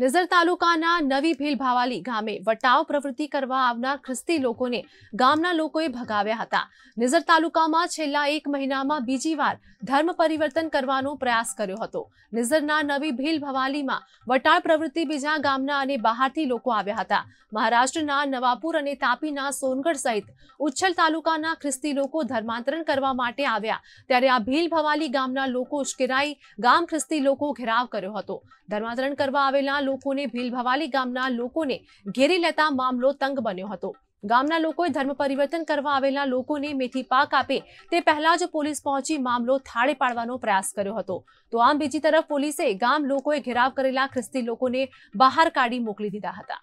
નિઝર તાલુકાના નવી ભીલ ભવાલી ગામે વટાવ પ્રવૃત્તિ કરવા આવનાર ખ્રિસ્તી લોકોને ગામના લોકોએ ભગાવ્યા હતા નિઝર તાલુકામાં છેલ્લા 1 મહિનામાં બીજીવાર ધર્મ પરિવર્તન કરવાનો પ્રયાસ કર્યો હતો નિઝરના નવી ભીલ ભવાલીમાં વટાવ પ્રવૃત્તિ બીજા ગામના અને બહારથી લોકો આવ્યા હતા મહારાષ્ટ્રના નવાપુર અને તાપીના સોનઘડ સહિત ઉચ્છલ તાલુકાના ખ્રિસ્તી લોકો ધર્માંતરણ કરવા માટે આવ્યા ત્યારે આ ભીલ ભવાલી ગામના લોકો ઉસ્કેરાઈ ગામ ખ્રિસ્તી લોકો ઘેરાવ કર્યો હતો ધર્માંતરણ કરવા આવેલા લોકોને ભીલ ભવાલી ગામના લોકોને ઘેરી લેતા મામલો તંગ બન્યો હતો ગામના લોકોએ ધર્મ પરિવર્તન કરવા આવેલા લોકોને મેથી પાક આપે તે પહેલા જ પોલીસ પહોંચી મામલો થાડે પાડવાનો પ્રયાસ કર્યો હતો તો આમ બીજી તરફ પોલીસે ગામ લોકોએ ઘરાવ કરેલા ખ્રિસ્તી લોકોને બહાર કાડી મોકલી દીધા હતા